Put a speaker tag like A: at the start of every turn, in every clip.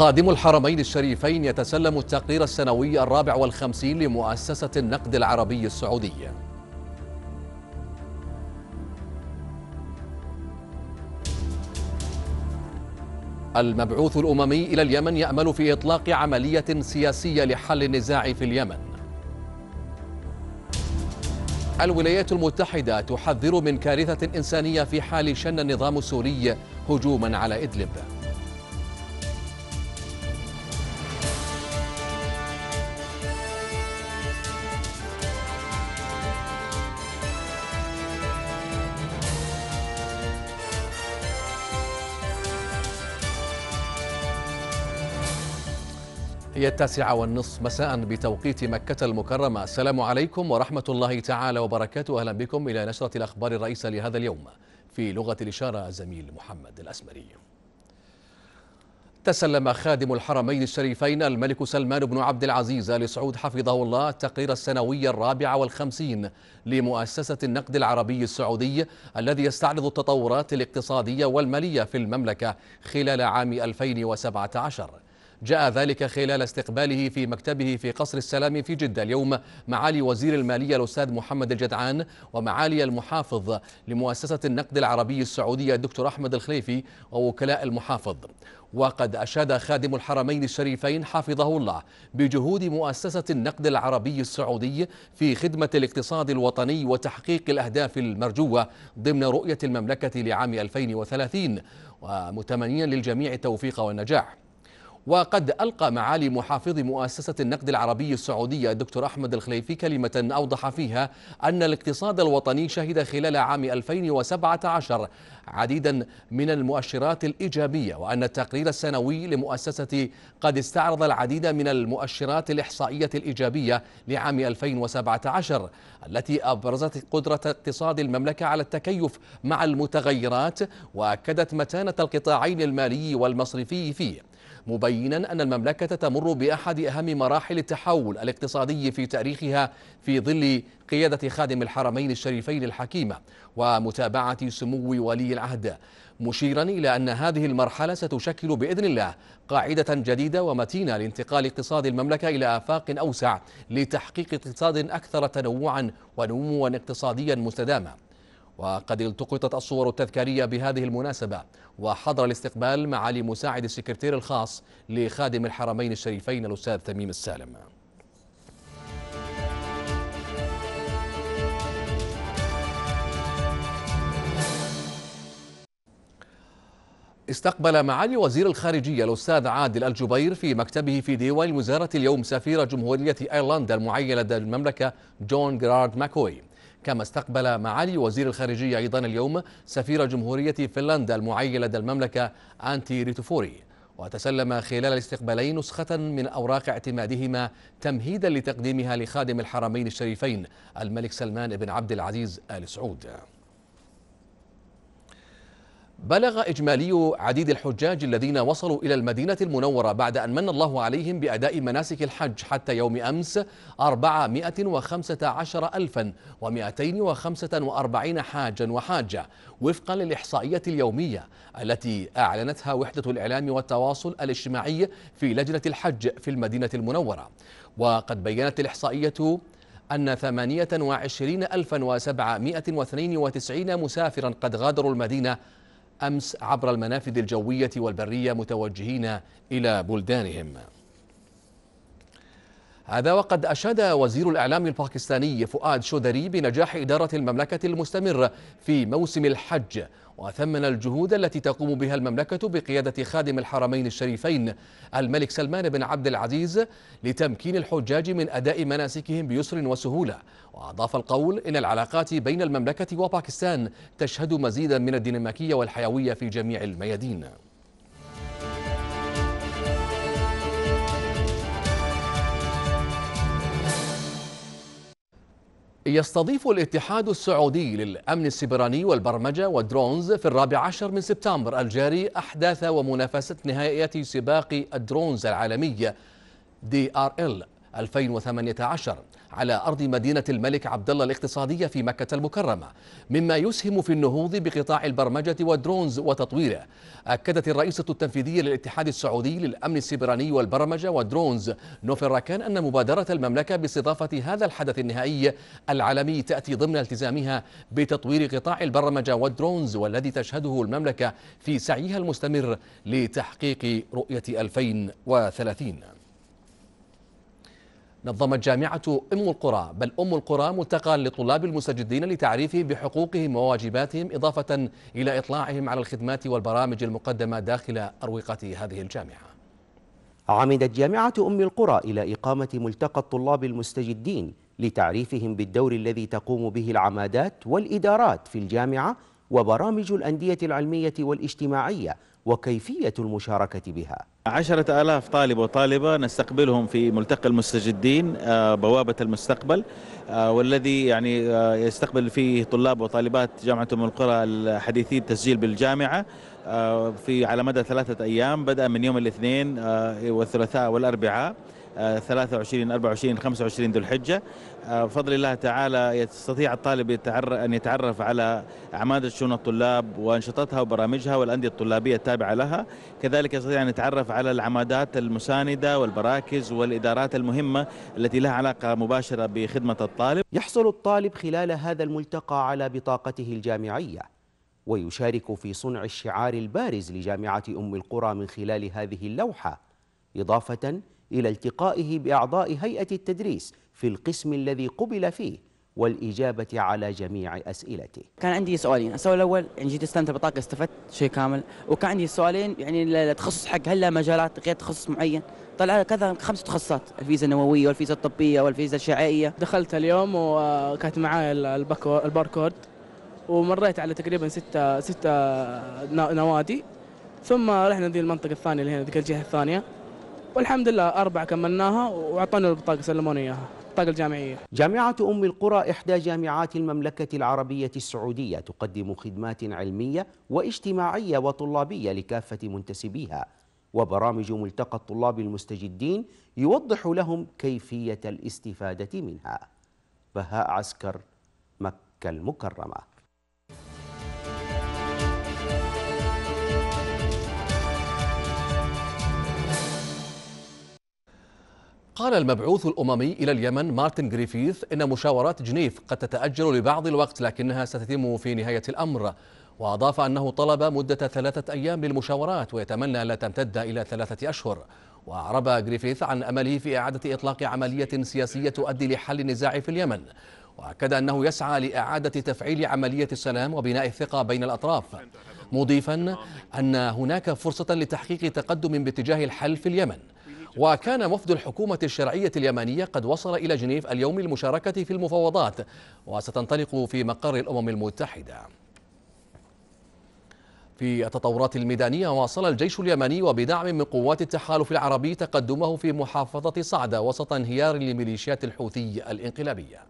A: خادم الحرمين الشريفين يتسلم التقرير السنوي الرابع والخمسين لمؤسسة النقد العربي السعودي المبعوث الأممي إلى اليمن يأمل في إطلاق عملية سياسية لحل النزاع في اليمن الولايات المتحدة تحذر من كارثة إنسانية في حال شن النظام السوري هجوما على إدلب هي التاسعة والنصف مساء بتوقيت مكة المكرمة السلام عليكم ورحمة الله تعالى وبركاته أهلا بكم إلى نشرة الأخبار الرئيسة لهذا اليوم في لغة الإشارة زميل محمد الأسمري تسلم خادم الحرمين الشريفين الملك سلمان بن عبد العزيز ال سعود حفظه الله التقرير السنوي الرابع والخمسين لمؤسسة النقد العربي السعودي الذي يستعرض التطورات الاقتصادية والمالية في المملكة خلال عام 2017 جاء ذلك خلال استقباله في مكتبه في قصر السلام في جدة اليوم معالي وزير المالية الأستاذ محمد الجدعان ومعالي المحافظ لمؤسسة النقد العربي السعودية الدكتور أحمد الخليفي ووكلاء المحافظ وقد أشاد خادم الحرمين الشريفين حفظه الله بجهود مؤسسة النقد العربي السعودي في خدمة الاقتصاد الوطني وتحقيق الأهداف المرجوة ضمن رؤية المملكة لعام 2030 ومتمنيا للجميع التوفيق والنجاح وقد ألقى معالي محافظ مؤسسة النقد العربي السعودية الدكتور أحمد الخليفي كلمة أوضح فيها أن الاقتصاد الوطني شهد خلال عام 2017 عديدا من المؤشرات الإيجابية وأن التقرير السنوي لمؤسسة قد استعرض العديد من المؤشرات الإحصائية الإيجابية لعام 2017 التي أبرزت قدرة اقتصاد المملكة على التكيف مع المتغيرات وأكدت متانة القطاعين المالي والمصرفي فيه مبينا أن المملكة تمر بأحد أهم مراحل التحول الاقتصادي في تاريخها في ظل قيادة خادم الحرمين الشريفين الحكيمة ومتابعة سمو ولي العهد مشيرا إلى أن هذه المرحلة ستشكل بإذن الله قاعدة جديدة ومتينة لانتقال اقتصاد المملكة إلى آفاق أوسع لتحقيق اقتصاد أكثر تنوعا ونموا اقتصاديا مستداما وقد التقطت الصور التذكارية بهذه المناسبة وحضر الاستقبال معالي مساعد السكرتير الخاص لخادم الحرمين الشريفين الأستاذ تميم السالم استقبل معالي وزير الخارجية الأستاذ عادل الجبير في مكتبه في ديوان الوزارة اليوم سفير جمهورية أيرلندا المعينة لدى المملكة جون جيرارد ماكوي كما استقبل معالي وزير الخارجية أيضا اليوم سفير جمهورية فنلندا المعين لدى المملكة أنتي ريتوفوري وتسلم خلال الاستقبالين نسخة من أوراق اعتمادهما تمهيدا لتقديمها لخادم الحرمين الشريفين الملك سلمان بن عبد العزيز آل سعود بلغ إجمالي عديد الحجاج الذين وصلوا إلى المدينة المنورة بعد أن من الله عليهم بأداء مناسك الحج حتى يوم أمس 415245 حاجا وحاجة وفقا للإحصائية اليومية التي أعلنتها وحدة الإعلام والتواصل الاجتماعي في لجنة الحج في المدينة المنورة وقد بينت الإحصائية أن 28792 مسافرا قد غادروا المدينة أمس عبر المنافذ الجوية والبرية متوجهين إلى بلدانهم هذا وقد أشاد وزير الإعلام الباكستاني فؤاد شودري بنجاح إدارة المملكة المستمر في موسم الحج وثمن الجهود التي تقوم بها المملكة بقيادة خادم الحرمين الشريفين الملك سلمان بن عبد العزيز لتمكين الحجاج من أداء مناسكهم بيسر وسهولة وأضاف القول إن العلاقات بين المملكة وباكستان تشهد مزيدا من الديناميكية والحيوية في جميع الميادين يستضيف الاتحاد السعودي للأمن السبراني والبرمجة والدرونز في الرابع عشر من سبتمبر الجاري أحداث ومنافسة نهائية سباق الدرونز العالمية دي ار ال 2018 على أرض مدينة الملك عبد الله الاقتصادية في مكة المكرمة مما يسهم في النهوض بقطاع البرمجة والدرونز وتطويره أكدت الرئيسة التنفيذية للاتحاد السعودي للأمن السبراني والبرمجة والدرونز نوفر راكان أن مبادرة المملكة باستضافة هذا الحدث النهائي العالمي تأتي ضمن التزامها بتطوير قطاع البرمجة والدرونز والذي تشهده المملكة في سعيها المستمر لتحقيق رؤية 2030 نظمت جامعة أم القرى بل أم القرى ملتقى لطلاب المستجدين لتعريفهم بحقوقهم وواجباتهم إضافة إلى إطلاعهم على الخدمات والبرامج المقدمة داخل أروقة هذه الجامعة
B: عمدت جامعة أم القرى إلى إقامة ملتقى الطلاب المستجدين لتعريفهم بالدور الذي تقوم به العمادات والإدارات في الجامعة وبرامج الأندية العلمية والاجتماعية وكيفية المشاركة بها عشرة آلاف طالب وطالبة نستقبلهم في ملتقى المستجدين آه، بوابة المستقبل آه، والذي يعني آه، يستقبل فيه طلاب وطالبات جامعة أم القرى الحديثي التسجيل بالجامعة في على مدى ثلاثة أيام بدأ من يوم الاثنين والثلاثاء والأربعاء 23 24 25 ذو الحجه آه، بفضل الله تعالى يستطيع الطالب ان يتعرف على اعمال شؤون الطلاب وانشطتها وبرامجها والانديه الطلابيه التابعه لها كذلك يستطيع ان يتعرف على العمادات المسانده والبراكز والادارات المهمه التي لها علاقه مباشره بخدمه الطالب يحصل الطالب خلال هذا الملتقى على بطاقته الجامعيه ويشارك في صنع الشعار البارز لجامعه ام القرى من خلال هذه اللوحه اضافه إلى التقائه بأعضاء هيئة التدريس في القسم الذي قبل فيه والإجابة على جميع أسئلته كان عندي سؤالين السؤال الأول يعني جيت استلمت بطاقة استفدت شيء كامل وكان عندي سؤالين يعني التخصص حق هل له مجالات غير تخصص معين طلع كذا خمس تخصصات الفيزا النووية والفيزا الطبية والفيزا الشعائية دخلت اليوم وكانت معي الباركود ومريت على تقريبا ستة ستة نوادي ثم رحنا ذي المنطقة الثانية اللي هنا ذيك الجهة الثانية والحمد لله أربع كملناها وأعطونا البطاقة سلموني إياها الطاقة الجامعية جامعة أم القرى إحدى جامعات المملكة العربية السعودية تقدم خدمات علمية واجتماعية وطلابية لكافة منتسبيها وبرامج ملتقى الطلاب المستجدين يوضح لهم كيفية الاستفادة منها بهاء عسكر مكة المكرمة
A: قال المبعوث الأممي إلى اليمن مارتن جريفيث إن مشاورات جنيف قد تتأجل لبعض الوقت لكنها ستتم في نهاية الأمر وأضاف أنه طلب مدة ثلاثة أيام للمشاورات ويتمنى لا تمتد إلى ثلاثة أشهر وأعرب جريفيث عن أمله في إعادة إطلاق عملية سياسية تؤدي لحل النزاع في اليمن وأكد أنه يسعى لإعادة تفعيل عملية السلام وبناء الثقة بين الأطراف مضيفا أن هناك فرصة لتحقيق تقدم باتجاه الحل في اليمن وكان وفد الحكومة الشرعية اليمنية قد وصل إلى جنيف اليوم للمشاركة في المفاوضات وستنطلق في مقر الأمم المتحدة في التطورات الميدانية واصل الجيش اليمني وبدعم من قوات التحالف العربي تقدمه في محافظة صعدة وسط انهيار لميليشيات الحوثي الانقلابية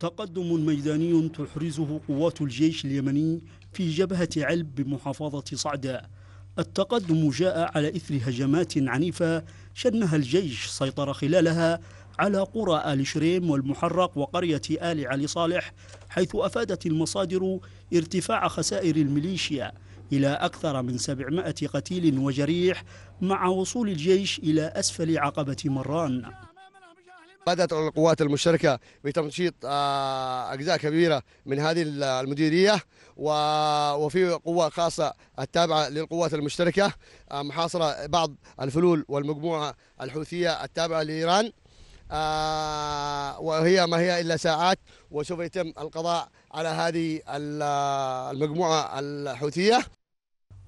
C: تقدم ميداني تحرزه قوات الجيش اليمني في جبهة علب بمحافظة صعدة التقدم جاء على إثر هجمات عنيفة شنها الجيش سيطر خلالها على قرى آل شريم والمحرق وقرية آل علي صالح حيث أفادت المصادر ارتفاع خسائر الميليشيا إلى أكثر من 700 قتيل وجريح مع وصول الجيش إلى أسفل عقبة مران بدأت القوات المشتركة بتنشيط آه، أجزاء كبيرة من هذه المديرية وفي قوة خاصة التابعة للقوات المشتركة آه، محاصرة بعض الفلول والمجموعة الحوثية التابعة لإيران آه، وهي ما هي إلا ساعات وسوف يتم القضاء على هذه المجموعة الحوثية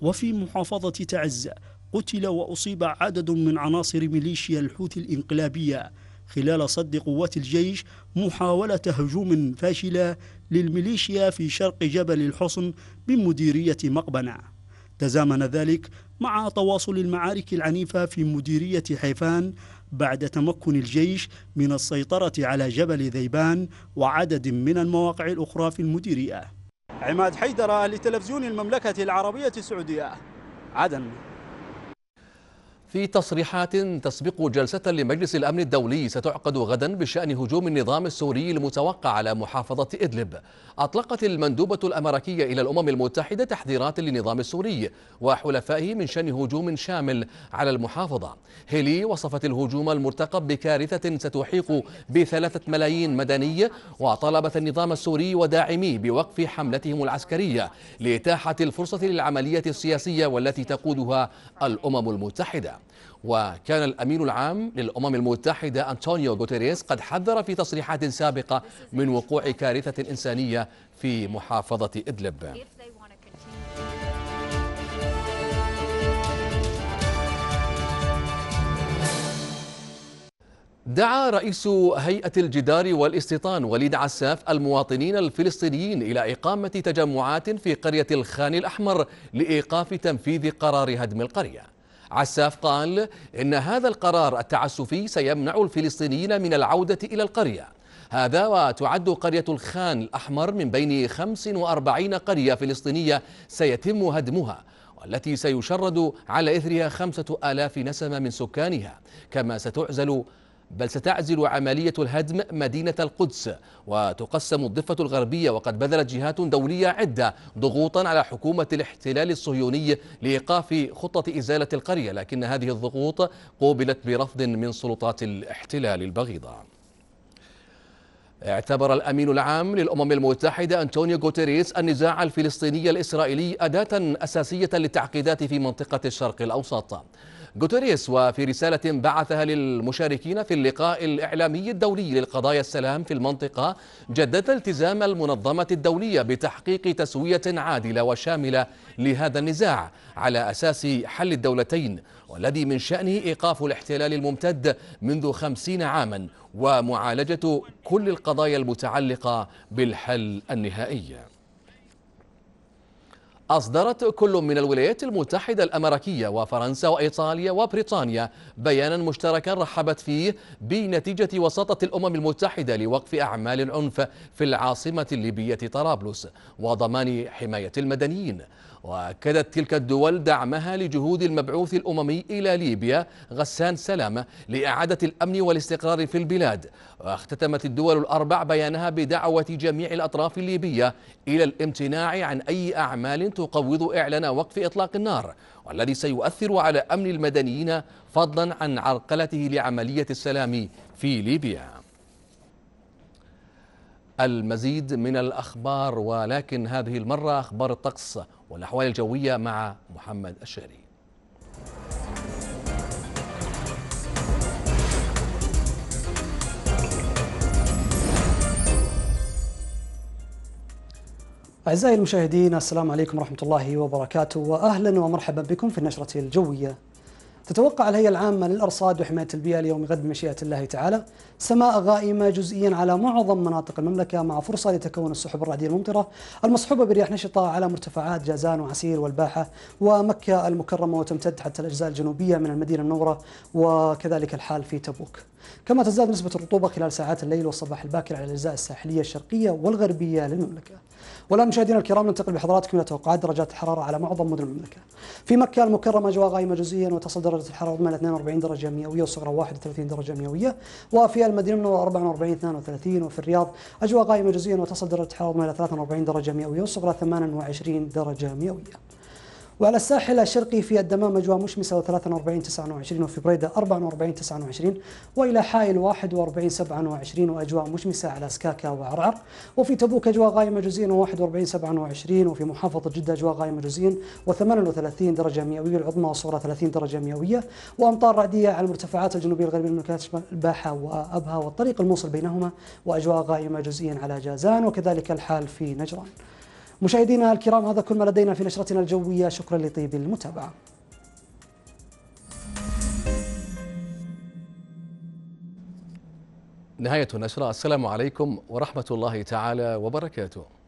C: وفي محافظة تعز قتل وأصيب عدد من عناصر ميليشيا الحوثي الإنقلابية خلال صد قوات الجيش محاولة هجوم فاشلة للميليشيا في شرق جبل الحصن من مديرية مقبنة تزامن ذلك مع تواصل المعارك العنيفة في مديرية حيفان بعد تمكن الجيش من السيطرة على جبل ذيبان وعدد من المواقع الأخرى في المديرية عماد حيدر لتلفزيون المملكة العربية السعودية عدن
A: في تصريحات تسبق جلسة لمجلس الأمن الدولي ستعقد غدا بشأن هجوم النظام السوري المتوقع على محافظة إدلب أطلقت المندوبة الأمريكية إلى الأمم المتحدة تحذيرات للنظام السوري وحلفائه من شأن هجوم شامل على المحافظة هيلي وصفت الهجوم المرتقب بكارثة ستحيق بثلاثة ملايين مدني وطلبت النظام السوري وداعميه بوقف حملتهم العسكرية لإتاحة الفرصة للعملية السياسية والتي تقودها الأمم المتحدة وكان الأمين العام للأمم المتحدة أنطونيو غوتيريز قد حذر في تصريحات سابقة من وقوع كارثة إنسانية في محافظة إدلب دعا رئيس هيئة الجدار والاستيطان وليد عساف المواطنين الفلسطينيين إلى إقامة تجمعات في قرية الخان الأحمر لإيقاف تنفيذ قرار هدم القرية عساف قال إن هذا القرار التعسفي سيمنع الفلسطينيين من العودة إلى القرية هذا وتعد قرية الخان الأحمر من بين 45 قرية فلسطينية سيتم هدمها والتي سيشرد على إثرها خمسة آلاف نسمة من سكانها كما ستعزل بل ستعزل عملية الهدم مدينة القدس وتقسم الضفة الغربية وقد بذلت جهات دولية عدة ضغوطا على حكومة الاحتلال الصهيوني لإيقاف خطة إزالة القرية لكن هذه الضغوط قوبلت برفض من سلطات الاحتلال البغيضة اعتبر الأمين العام للأمم المتحدة أنطونيو غوتيريس النزاع الفلسطيني الإسرائيلي أداة أساسية للتعقيدات في منطقة الشرق الأوسط جوتيريس وفي رسالة بعثها للمشاركين في اللقاء الإعلامي الدولي للقضايا السلام في المنطقة جدد التزام المنظمة الدولية بتحقيق تسوية عادلة وشاملة لهذا النزاع على أساس حل الدولتين والذي من شأنه إيقاف الاحتلال الممتد منذ خمسين عاما ومعالجة كل القضايا المتعلقة بالحل النهائي أصدرت كل من الولايات المتحدة الأمريكية وفرنسا وإيطاليا وبريطانيا بيانا مشتركا رحبت فيه بنتيجة وساطة الأمم المتحدة لوقف أعمال العنف في العاصمة الليبية طرابلس وضمان حماية المدنيين وأكدت تلك الدول دعمها لجهود المبعوث الأممي إلى ليبيا غسان سلامة لإعادة الأمن والاستقرار في البلاد واختتمت الدول الأربع بيانها بدعوة جميع الأطراف الليبية إلى الامتناع عن أي أعمال تقوض إعلان وقف إطلاق النار والذي سيؤثر على أمن المدنيين فضلا عن عرقلته لعملية السلام في ليبيا المزيد من الأخبار ولكن هذه المرة أخبار الطقس والأحوال الجوية مع محمد الشهري
D: أعزائي المشاهدين السلام عليكم ورحمة الله وبركاته وأهلا ومرحبا بكم في النشرة الجوية تتوقع الهيئة العامة للأرصاد وحماية البيئة اليوم غد مشيئة الله تعالى سماء غائمة جزئيا على معظم مناطق المملكة مع فرصة لتكون السحب الرعدية الممطرة المصحوبة برياح نشطة على مرتفعات جازان وعسير والباحة ومكة المكرمة وتمتد حتى الأجزاء الجنوبية من المدينة المنورة وكذلك الحال في تبوك كما تزداد نسبة الرطوبة خلال ساعات الليل والصباح الباكر على الأجزاء الساحلية الشرقية والغربية للمملكة والآن مشاهدينا الكرام ننتقل بحضراتكم إلى توقعات درجات الحرارة على معظم مدن المملكة في مكة المكرمة أجواء غائمة جزئيا وتصل درجة درجه الحراره مال 42 درجه مئويه والصغرى 31 درجه مئويه وفي المدينه من 44 32 وفي الرياض اجواء قائمة جزئيا وتصل درجه الحراره مال 43 درجه مئويه والصغرى 28 درجه مئويه وعلى الساحل الشرقي في الدمام أجواء مشمسة و43 29 وفي بريدة 44 29 وإلى حائل 41 27 وأجواء مشمسة على سكاكا وعرعر وفي تبوك أجواء غائمة جزئيا و41 27 وفي محافظة جدة أجواء غائمة جزئيا و38 درجة مئوية العظمى وصغرى 30 درجة مئوية وأمطار رعدية على المرتفعات الجنوبية الغربية من الباحة وأبها والطريق الموصل بينهما وأجواء غائمة جزئيا على جازان وكذلك الحال في نجران مشاهدينا الكرام هذا كل ما لدينا في نشرتنا الجوية شكرا لطيب المتابعة
A: نهاية النشرة السلام عليكم ورحمة الله تعالى وبركاته